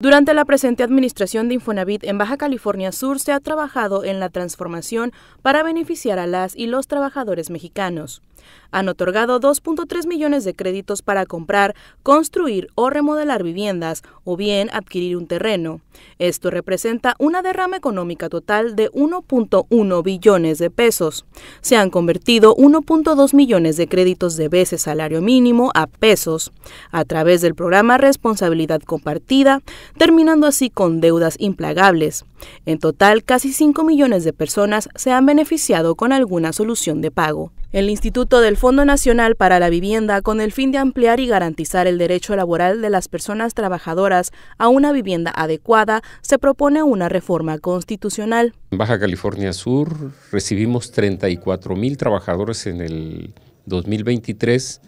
Durante la presente administración de Infonavit en Baja California Sur se ha trabajado en la transformación para beneficiar a las y los trabajadores mexicanos. Han otorgado 2.3 millones de créditos para comprar, construir o remodelar viviendas o bien adquirir un terreno. Esto representa una derrama económica total de 1.1 billones de pesos. Se han convertido 1.2 millones de créditos de veces salario mínimo a pesos a través del programa Responsabilidad Compartida, terminando así con deudas implagables. En total, casi 5 millones de personas se han beneficiado con alguna solución de pago. El Instituto del Fondo Nacional para la Vivienda, con el fin de ampliar y garantizar el derecho laboral de las personas trabajadoras a una vivienda adecuada, se propone una reforma constitucional. En Baja California Sur recibimos 34 mil trabajadores en el 2023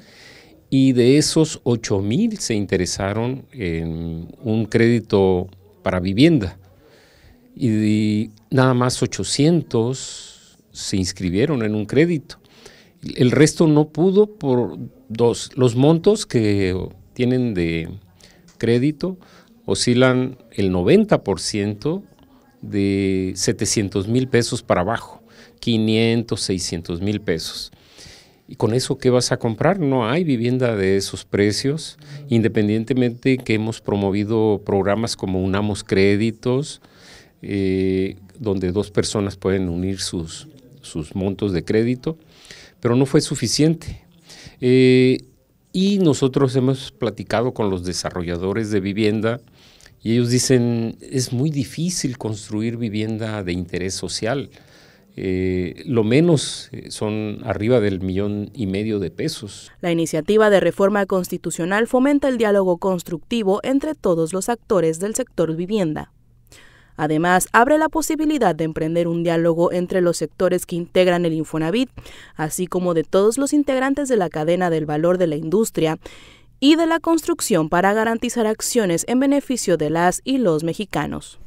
y de esos 8 mil se interesaron en un crédito para vivienda y nada más 800 se inscribieron en un crédito. El resto no pudo por dos. Los montos que tienen de crédito oscilan el 90% de 700 mil pesos para abajo, 500, 600 mil pesos. ¿Y con eso qué vas a comprar? No hay vivienda de esos precios, independientemente que hemos promovido programas como Unamos Créditos, eh, donde dos personas pueden unir sus, sus montos de crédito, pero no fue suficiente. Eh, y nosotros hemos platicado con los desarrolladores de vivienda y ellos dicen, es muy difícil construir vivienda de interés social. Eh, lo menos son arriba del millón y medio de pesos. La iniciativa de reforma constitucional fomenta el diálogo constructivo entre todos los actores del sector vivienda. Además, abre la posibilidad de emprender un diálogo entre los sectores que integran el Infonavit, así como de todos los integrantes de la cadena del valor de la industria y de la construcción para garantizar acciones en beneficio de las y los mexicanos.